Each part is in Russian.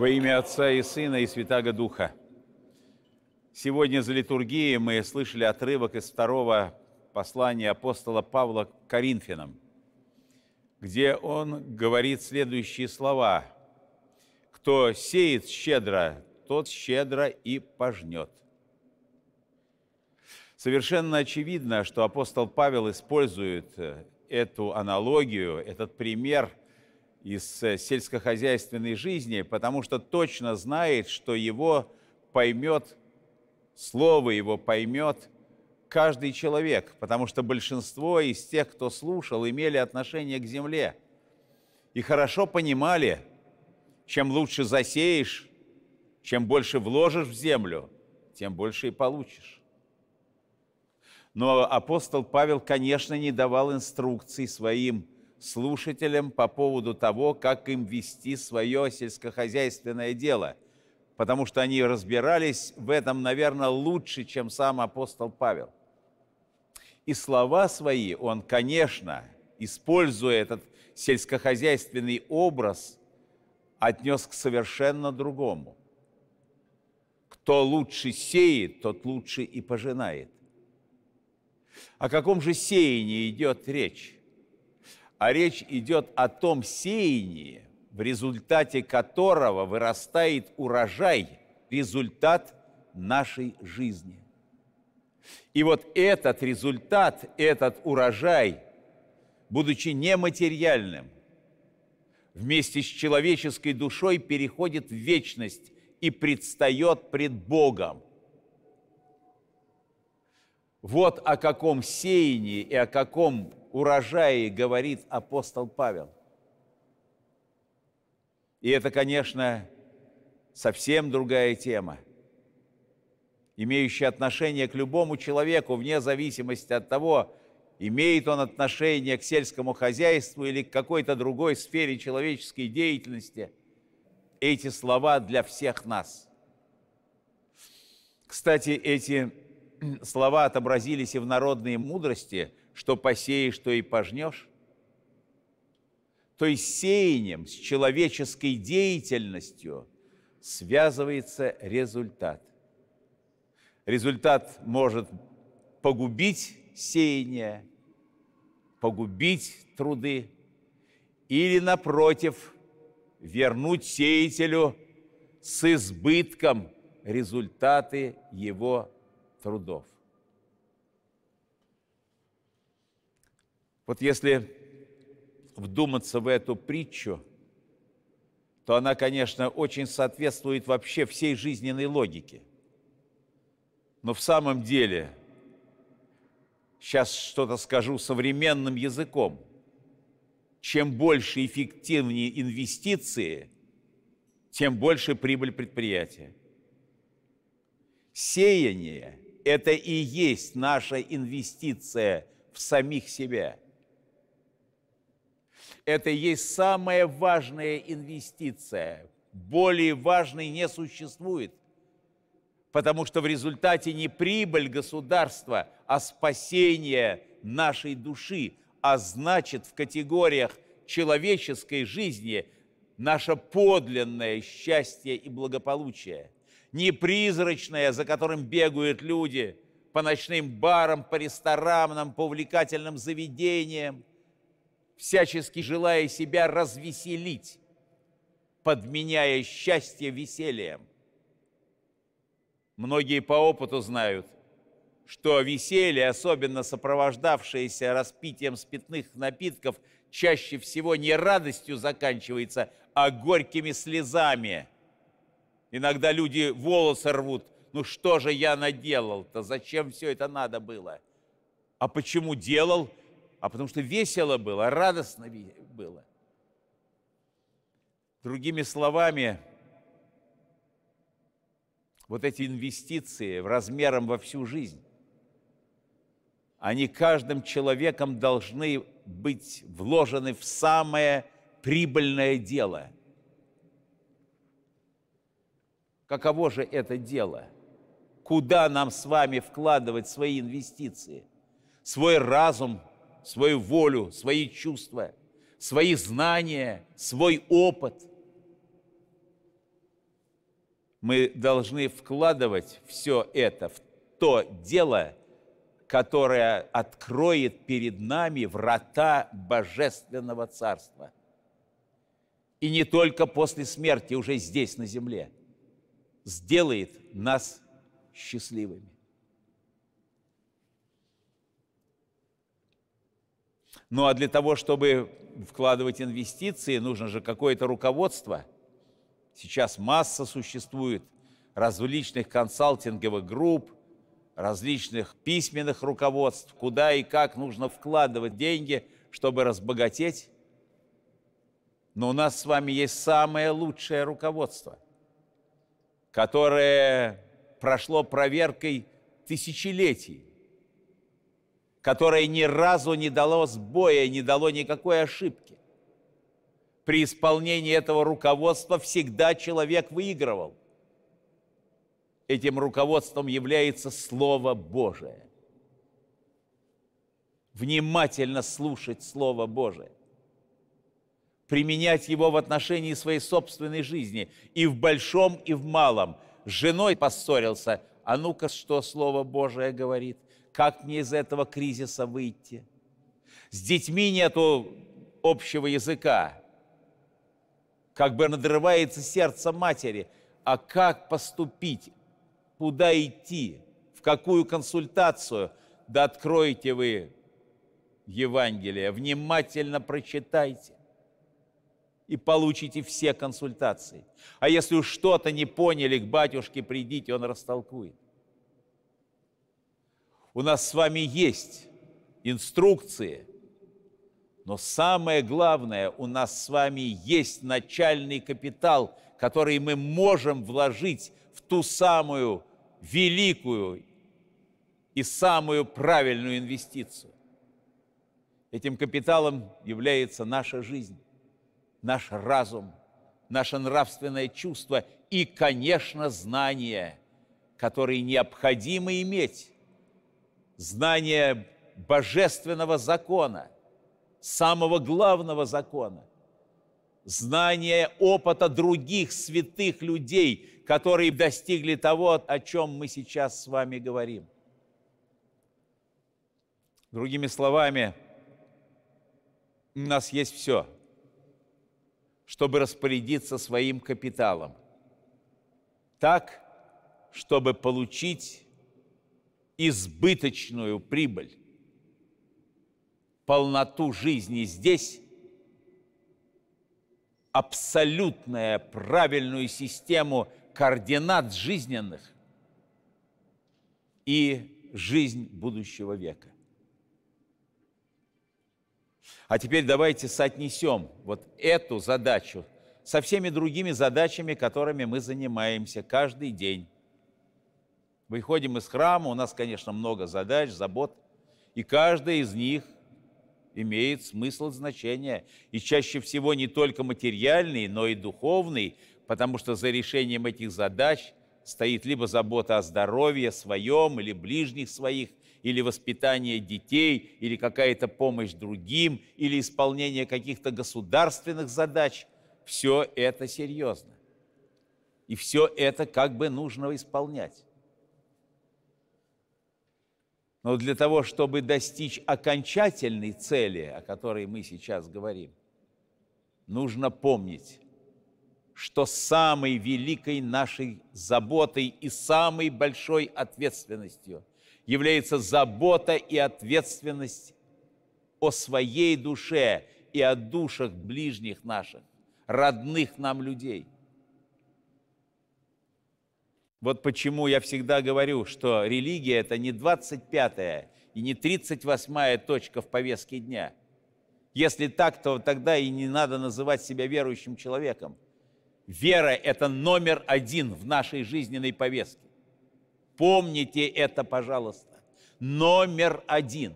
Во имя Отца и Сына и Святаго Духа. Сегодня за литургией мы слышали отрывок из второго послания апостола Павла к Коринфянам, где он говорит следующие слова. «Кто сеет щедро, тот щедро и пожнет». Совершенно очевидно, что апостол Павел использует э, эту аналогию, этот пример – из э, сельскохозяйственной жизни, потому что точно знает, что его поймет, слово его поймет каждый человек, потому что большинство из тех, кто слушал, имели отношение к земле и хорошо понимали, чем лучше засеешь, чем больше вложишь в землю, тем больше и получишь. Но апостол Павел, конечно, не давал инструкций своим слушателям по поводу того, как им вести свое сельскохозяйственное дело, потому что они разбирались в этом, наверное, лучше, чем сам апостол Павел. И слова свои он, конечно, используя этот сельскохозяйственный образ, отнес к совершенно другому. Кто лучше сеет, тот лучше и пожинает. О каком же сеянии идет речь? а речь идет о том сеянии, в результате которого вырастает урожай, результат нашей жизни. И вот этот результат, этот урожай, будучи нематериальным, вместе с человеческой душой переходит в вечность и предстает пред Богом – вот о каком сеянии и о каком урожае говорит апостол Павел. И это, конечно, совсем другая тема, имеющая отношение к любому человеку, вне зависимости от того, имеет он отношение к сельскому хозяйству или к какой-то другой сфере человеческой деятельности. Эти слова для всех нас. Кстати, эти слова отобразились и в народной мудрости, что посеешь, то и пожнешь? То есть сеянием, с человеческой деятельностью связывается результат. Результат может погубить сеяние, погубить труды или, напротив, вернуть сеятелю с избытком результаты его трудов. Вот если вдуматься в эту притчу, то она, конечно, очень соответствует вообще всей жизненной логике. Но в самом деле, сейчас что-то скажу современным языком, чем больше эффективнее инвестиции, тем больше прибыль предприятия. Сеяние – это и есть наша инвестиция в самих себя. Это и есть самая важная инвестиция. Более важной не существует, потому что в результате не прибыль государства, а спасение нашей души, а значит в категориях человеческой жизни наше подлинное счастье и благополучие – не призрачное, за которым бегают люди по ночным барам, по ресторанам, по увлекательным заведениям, всячески желая себя развеселить, подменяя счастье весельем. Многие по опыту знают, что веселье, особенно сопровождавшееся распитием спиртных напитков, чаще всего не радостью заканчивается, а горькими слезами – Иногда люди волосы рвут. Ну что же я наделал-то? Зачем все это надо было? А почему делал? А потому что весело было, радостно было. Другими словами, вот эти инвестиции в размером во всю жизнь, они каждым человеком должны быть вложены в самое прибыльное дело – Каково же это дело? Куда нам с вами вкладывать свои инвестиции? Свой разум, свою волю, свои чувства, свои знания, свой опыт. Мы должны вкладывать все это в то дело, которое откроет перед нами врата Божественного Царства. И не только после смерти, уже здесь, на земле – сделает нас счастливыми. Ну а для того, чтобы вкладывать инвестиции, нужно же какое-то руководство. Сейчас масса существует различных консалтинговых групп, различных письменных руководств, куда и как нужно вкладывать деньги, чтобы разбогатеть. Но у нас с вами есть самое лучшее руководство – которое прошло проверкой тысячелетий, которое ни разу не дало сбоя, не дало никакой ошибки. При исполнении этого руководства всегда человек выигрывал. Этим руководством является Слово Божие. Внимательно слушать Слово Божие применять его в отношении своей собственной жизни, и в большом, и в малом. С женой поссорился, а ну-ка, что Слово Божие говорит, как мне из этого кризиса выйти? С детьми нету общего языка, как бы надрывается сердце матери, а как поступить, куда идти, в какую консультацию, да откройте вы Евангелие, внимательно прочитайте и получите все консультации. А если уж что-то не поняли, к батюшке придите, он растолкует. У нас с вами есть инструкции, но самое главное, у нас с вами есть начальный капитал, который мы можем вложить в ту самую великую и самую правильную инвестицию. Этим капиталом является наша жизнь наш разум, наше нравственное чувство и, конечно, знания, которые необходимо иметь. Знание божественного закона, самого главного закона, знание опыта других святых людей, которые достигли того, о чем мы сейчас с вами говорим. Другими словами, у нас есть все – чтобы распорядиться своим капиталом. Так, чтобы получить избыточную прибыль, полноту жизни здесь, абсолютную правильную систему координат жизненных и жизнь будущего века. А теперь давайте соотнесем вот эту задачу со всеми другими задачами, которыми мы занимаемся каждый день. Выходим из храма, у нас, конечно, много задач, забот, и каждая из них имеет смысл, значение, и чаще всего не только материальный, но и духовный, потому что за решением этих задач стоит либо забота о здоровье своем или ближних своих, или воспитание детей, или какая-то помощь другим, или исполнение каких-то государственных задач. Все это серьезно. И все это как бы нужно исполнять. Но для того, чтобы достичь окончательной цели, о которой мы сейчас говорим, нужно помнить, что самой великой нашей заботой и самой большой ответственностью является забота и ответственность о своей душе и о душах ближних наших, родных нам людей. Вот почему я всегда говорю, что религия – это не 25-я и не 38-я точка в повестке дня. Если так, то тогда и не надо называть себя верующим человеком. Вера – это номер один в нашей жизненной повестке. Помните это, пожалуйста. Номер один.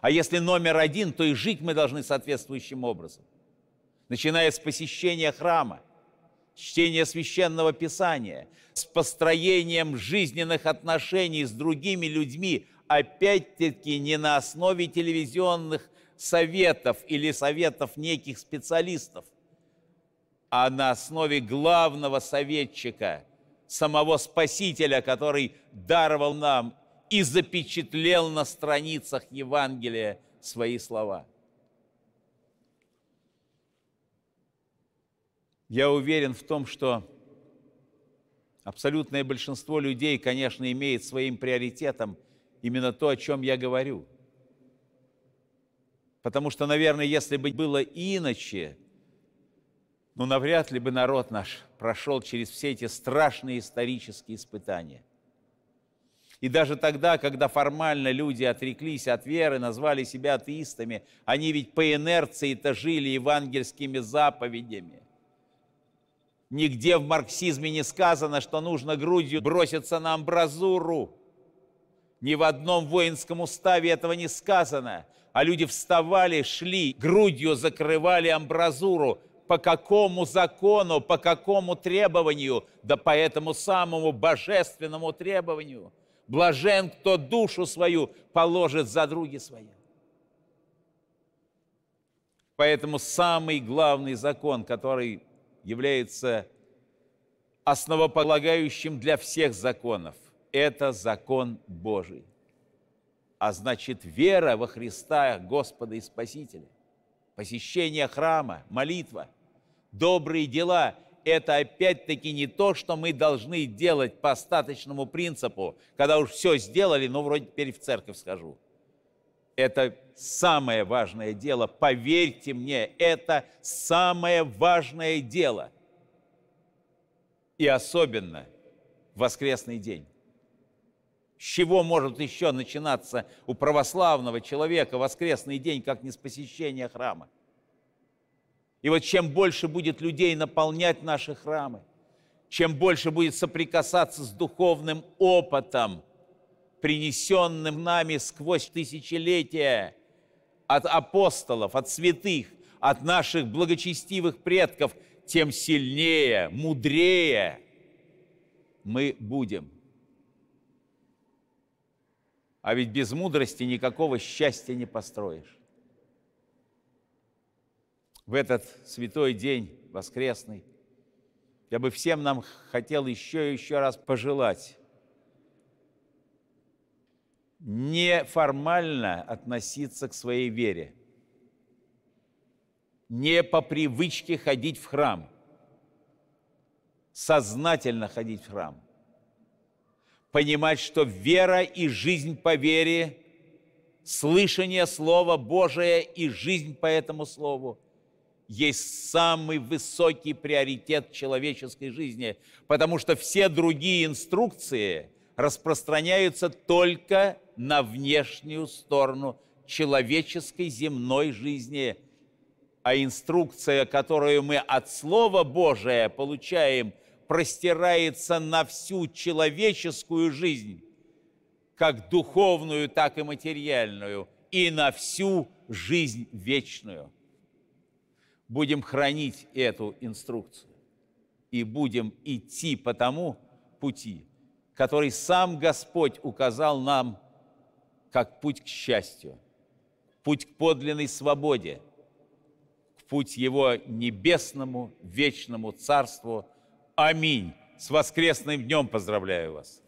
А если номер один, то и жить мы должны соответствующим образом. Начиная с посещения храма, чтения священного писания, с построением жизненных отношений с другими людьми, опять-таки не на основе телевизионных советов или советов неких специалистов, а на основе главного советчика – самого Спасителя, который даровал нам и запечатлел на страницах Евангелия свои слова. Я уверен в том, что абсолютное большинство людей, конечно, имеет своим приоритетом именно то, о чем я говорю. Потому что, наверное, если бы было иначе – но навряд ли бы народ наш прошел через все эти страшные исторические испытания. И даже тогда, когда формально люди отреклись от веры, назвали себя атеистами, они ведь по инерции-то жили евангельскими заповедями. Нигде в марксизме не сказано, что нужно грудью броситься на амбразуру. Ни в одном воинском уставе этого не сказано. А люди вставали, шли, грудью закрывали амбразуру – по какому закону, по какому требованию, да по этому самому божественному требованию. Блажен, кто душу свою положит за други свои. Поэтому самый главный закон, который является основополагающим для всех законов, это закон Божий. А значит, вера во Христа, Господа и Спасителя посещение храма, молитва, добрые дела – это опять-таки не то, что мы должны делать по остаточному принципу, когда уж все сделали, ну, вроде теперь в церковь схожу. Это самое важное дело, поверьте мне, это самое важное дело. И особенно воскресный день с чего может еще начинаться у православного человека воскресный день, как не с посещения храма. И вот чем больше будет людей наполнять наши храмы, чем больше будет соприкасаться с духовным опытом, принесенным нами сквозь тысячелетия от апостолов, от святых, от наших благочестивых предков, тем сильнее, мудрее мы будем. А ведь без мудрости никакого счастья не построишь. В этот святой день воскресный я бы всем нам хотел еще и еще раз пожелать неформально относиться к своей вере, не по привычке ходить в храм, сознательно ходить в храм – понимать, что вера и жизнь по вере, слышание Слова Божия и жизнь по этому Слову есть самый высокий приоритет человеческой жизни, потому что все другие инструкции распространяются только на внешнюю сторону человеческой земной жизни, а инструкция, которую мы от Слова Божия получаем – простирается на всю человеческую жизнь, как духовную, так и материальную, и на всю жизнь вечную. Будем хранить эту инструкцию и будем идти по тому пути, который сам Господь указал нам как путь к счастью, путь к подлинной свободе, к путь Его небесному вечному Царству – Аминь. С воскресным днем поздравляю вас.